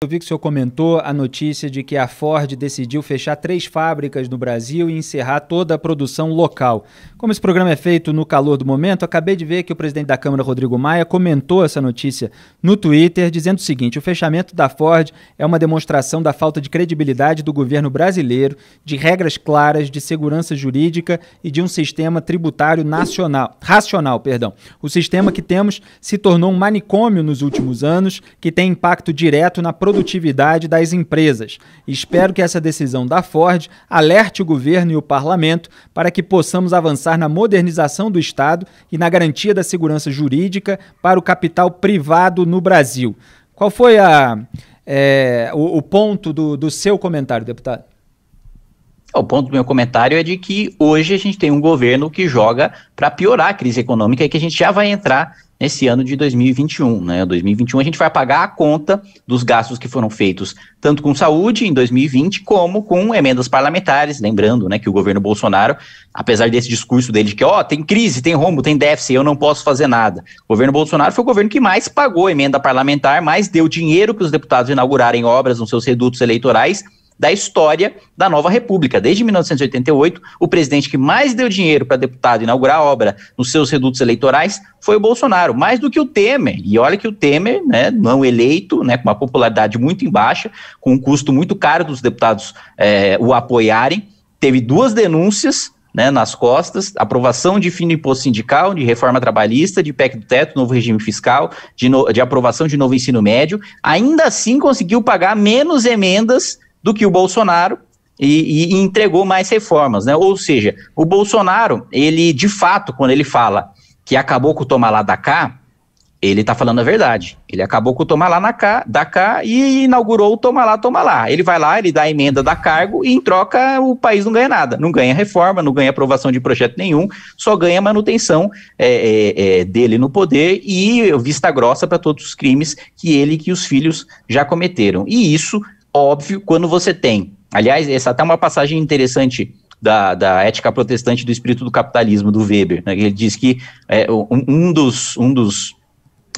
Eu vi que o senhor comentou a notícia de que a Ford decidiu fechar três fábricas no Brasil e encerrar toda a produção local. Como esse programa é feito no calor do momento, acabei de ver que o presidente da Câmara, Rodrigo Maia, comentou essa notícia no Twitter, dizendo o seguinte: o fechamento da Ford é uma demonstração da falta de credibilidade do governo brasileiro, de regras claras, de segurança jurídica e de um sistema tributário nacional, racional. Perdão. O sistema que temos se tornou um manicômio nos últimos anos, que tem impacto direto na produção produtividade das empresas. Espero que essa decisão da Ford alerte o governo e o parlamento para que possamos avançar na modernização do Estado e na garantia da segurança jurídica para o capital privado no Brasil. Qual foi a, é, o, o, ponto do, do seu comentário, deputado? O ponto do meu comentário é de que hoje a gente tem um governo que joga para piorar a crise econômica e que a gente já vai entrar nesse ano de 2021. Né? 2021 a gente vai pagar a conta dos gastos que foram feitos tanto com saúde em 2020 como com emendas parlamentares, lembrando né, que o governo Bolsonaro, apesar desse discurso dele de que ó, oh, tem crise, tem rombo, tem déficit, eu não posso fazer nada. O governo Bolsonaro foi o governo que mais pagou emenda parlamentar, mais deu dinheiro para os deputados inaugurarem obras nos seus redutos eleitorais da história da nova república. Desde 1988, o presidente que mais deu dinheiro para deputado inaugurar obra nos seus redutos eleitorais foi o Bolsonaro, mais do que o Temer. E olha que o Temer, né, não eleito, né, com uma popularidade muito em baixa, com um custo muito caro dos deputados é, o apoiarem, teve duas denúncias né, nas costas, aprovação de fim do imposto sindical, de reforma trabalhista, de PEC do teto, novo regime fiscal, de, no, de aprovação de novo ensino médio, ainda assim conseguiu pagar menos emendas do que o Bolsonaro e, e, entregou mais reformas, né? Ou seja, o Bolsonaro, ele de fato, quando ele fala que acabou com o tomar lá da cá, ele está falando a verdade. Ele acabou com o tomar lá na cá, da cá e inaugurou o tomar lá, tomar lá. Ele vai lá, ele dá a emenda da cargo e em troca o país não ganha nada. Não ganha reforma, não ganha aprovação de projeto nenhum, só ganha manutenção é, é, é, dele no poder e vista grossa para todos os crimes que ele e que os filhos já cometeram. E isso Óbvio, quando você tem. Aliás, essa até uma passagem interessante da, da ética protestante do espírito do capitalismo, do Weber. Né? Ele diz que é, um, um, dos, um dos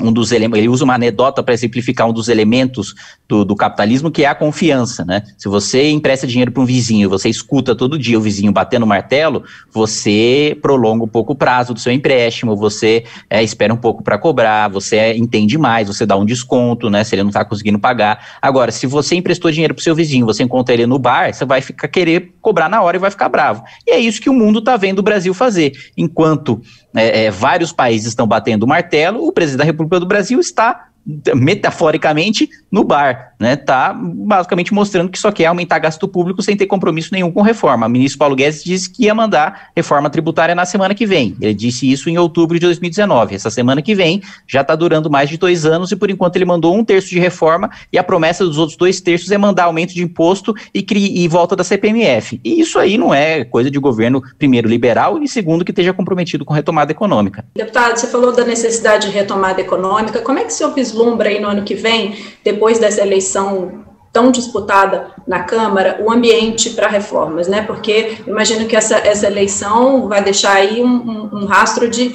um dos ele usa uma anedota para exemplificar um dos elementos do, do, capitalismo, que é a confiança, né? Se você empresta dinheiro para um vizinho, você escuta todo dia o vizinho batendo o martelo, você prolonga um pouco o prazo do seu empréstimo, você é, espera um pouco para cobrar, você é, entende mais, você dá um desconto, né? Se ele não está conseguindo pagar. Agora, se você emprestou dinheiro para o seu vizinho, você encontra ele no bar, você vai ficar querer cobrar na hora e vai ficar bravo. E é isso que o mundo está vendo o Brasil fazer. Enquanto é, é vários países estão batendo o martelo, o presidente da República campeão do Brasil, está metaforicamente, no bar, né? Tá basicamente mostrando que só quer aumentar gasto público sem ter compromisso nenhum com reforma. O ministro Paulo Guedes disse que ia mandar reforma tributária na semana que vem. Ele disse isso em outubro de 2019. Essa semana que vem já está durando mais de dois anos e, por enquanto, ele mandou um terço de reforma e a promessa dos outros dois terços é mandar aumento de imposto e, e volta da CPMF. E isso aí não é coisa de governo, primeiro, liberal e, segundo, que esteja comprometido com retomada econômica. Deputado, você falou da necessidade de retomada econômica. Como é que o senhor vislumbra aí no ano que vem, depois dessa eleição tão disputada na Câmara, o ambiente para reformas, né? Porque imagino que essa, essa eleição vai deixar aí um, um, um rastro de,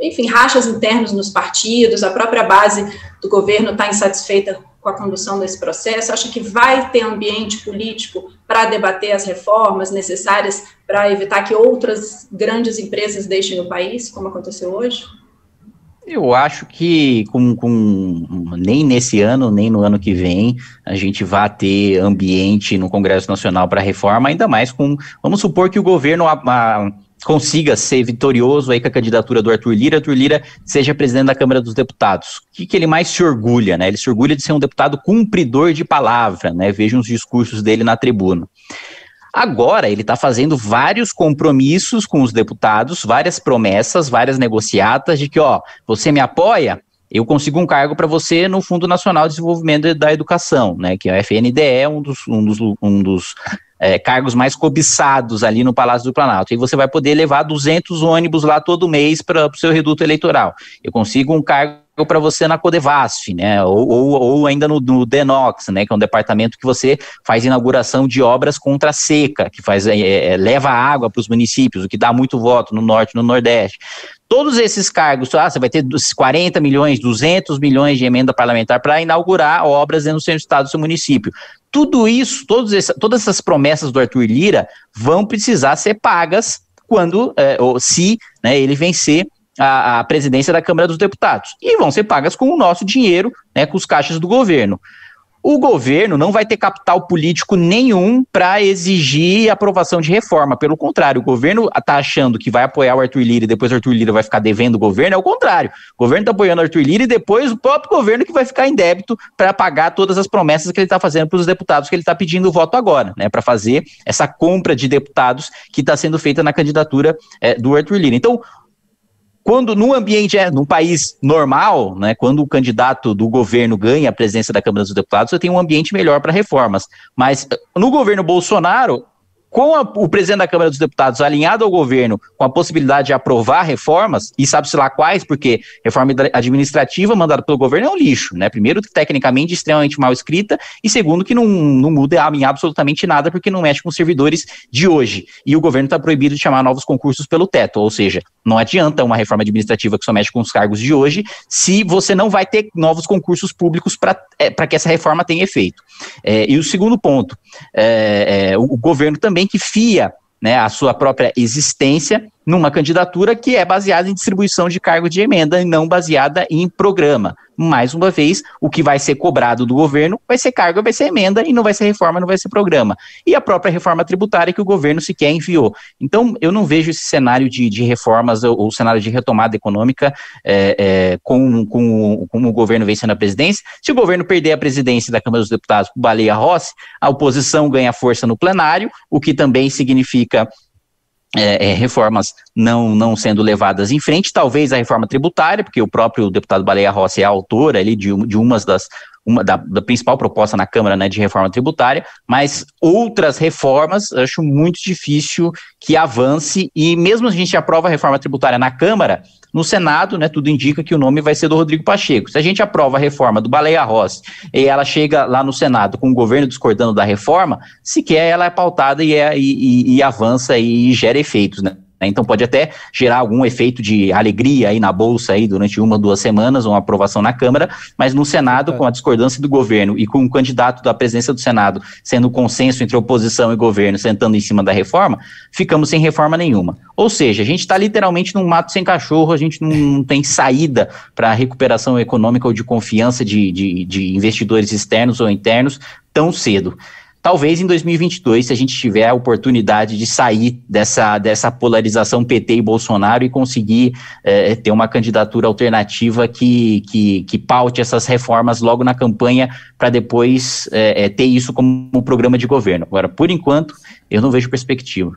enfim, rachas internos nos partidos, a própria base do governo está insatisfeita com a condução desse processo, acha que vai ter ambiente político para debater as reformas necessárias para evitar que outras grandes empresas deixem o país, como aconteceu hoje? Eu acho que com, com, nem nesse ano, nem no ano que vem, a gente vai ter ambiente no Congresso Nacional para reforma, ainda mais com. Vamos supor que o governo a, a, consiga ser vitorioso aí com a candidatura do Arthur Lira, Arthur Lira seja presidente da Câmara dos Deputados. O que, que ele mais se orgulha, né? Ele se orgulha de ser um deputado cumpridor de palavra, né? Vejam os discursos dele na tribuna. Agora ele está fazendo vários compromissos com os deputados, várias promessas, várias negociatas de que, ó, você me apoia? eu consigo um cargo para você no Fundo Nacional de Desenvolvimento da Educação, né, que é o FNDE, um dos, um dos, um dos é, cargos mais cobiçados ali no Palácio do Planalto. E você vai poder levar 200 ônibus lá todo mês para o seu reduto eleitoral. Eu consigo um cargo para você na Codevasf, né, ou, ou, ou ainda no, no, Denox, né, que é um departamento que você faz inauguração de obras contra a seca, que faz, é, é, leva água para os municípios, o que dá muito voto no Norte, no Nordeste. Todos esses cargos, ah, você vai ter 40 milhões, 200 milhões de emenda parlamentar para inaugurar obras no seu estado, no seu município. Tudo isso, todas essas promessas do Arthur Lira vão precisar ser pagas quando, é, ou se né, ele vencer a, a, presidência da Câmara dos Deputados. E vão ser pagas com o nosso dinheiro, né, com os caixas do governo. O governo não vai ter capital político nenhum para exigir aprovação de reforma. Pelo contrário, o governo está achando que vai apoiar o Arthur Lira e depois o Arthur Lira vai ficar devendo o governo. É o contrário. O governo está apoiando o Arthur Lira e depois o próprio governo que vai ficar em débito para pagar todas as promessas que ele está fazendo para os deputados que ele está pedindo o voto agora, né? Para fazer essa compra de deputados que está sendo feita na candidatura é, do Arthur Lira. Então, quando num ambiente, é, num país normal, né, quando o candidato do governo ganha a presença da Câmara dos Deputados, você tem um ambiente melhor para reformas. Mas eh, no governo Bolsonaro, com a, o presidente da Câmara dos Deputados alinhado ao governo, com a possibilidade de aprovar reformas, e sabe-se lá quais, porque reforma administrativa mandada pelo governo é um lixo, né? Primeiro, tecnicamente extremamente mal escrita, e segundo, que não, não muda em absolutamente nada, porque não mexe com os servidores de hoje. E o governo está proibido de chamar novos concursos pelo teto, ou seja, não adianta uma reforma administrativa que só mexe com os cargos de hoje, se você não vai ter novos concursos públicos para é, que essa reforma tenha efeito. É, e o segundo ponto, é, é, o, o governo também também que fia né, a sua própria existência numa candidatura que é baseada em distribuição de cargo de emenda e não baseada em programa. Mais uma vez, o que vai ser cobrado do governo vai ser cargo, vai ser emenda e não vai ser reforma, não vai ser programa. E a própria reforma tributária que o governo sequer enviou. Então, eu não vejo esse cenário de, de reformas ou, ou cenário de retomada econômica é, é, com, com, com, o governo vencendo a presidência. Se o governo perder a presidência da Câmara dos Deputados com Baleia Rossi, a oposição ganha força no plenário, o que também significa é, é, reformas não, não sendo levadas em frente, talvez a reforma tributária, porque o próprio deputado Baleia Rossi é autor ali de, de umas das uma da, da, principal proposta na Câmara né, de reforma tributária, mas outras reformas acho muito difícil que avance, e mesmo a gente aprova a reforma tributária na Câmara, no Senado, né, tudo indica que o nome vai ser do Rodrigo Pacheco. Se a gente aprova a reforma do Baleia Ross e ela chega lá no Senado com o governo discordando da reforma, sequer ela é pautada e, é, e, e, e avança e gera efeitos, né? Né? Então pode até gerar algum efeito de alegria aí na bolsa aí durante uma duas semanas, uma aprovação na Câmara, mas no Senado é. com a discordância do governo e com o candidato da presidência do Senado sendo consenso entre oposição e governo sentando em cima da reforma, ficamos sem reforma nenhuma. Ou seja, a gente está literalmente num mato sem cachorro, a gente não, não tem saída para a recuperação econômica ou de confiança de, de, de investidores externos ou internos tão cedo. Talvez em 2022, se a gente tiver a oportunidade de sair dessa, dessa polarização PT e Bolsonaro e conseguir é, ter uma candidatura alternativa que, que, que paute essas reformas logo na campanha para depois é, é, ter isso como um programa de governo. Agora, por enquanto, eu não vejo perspectiva.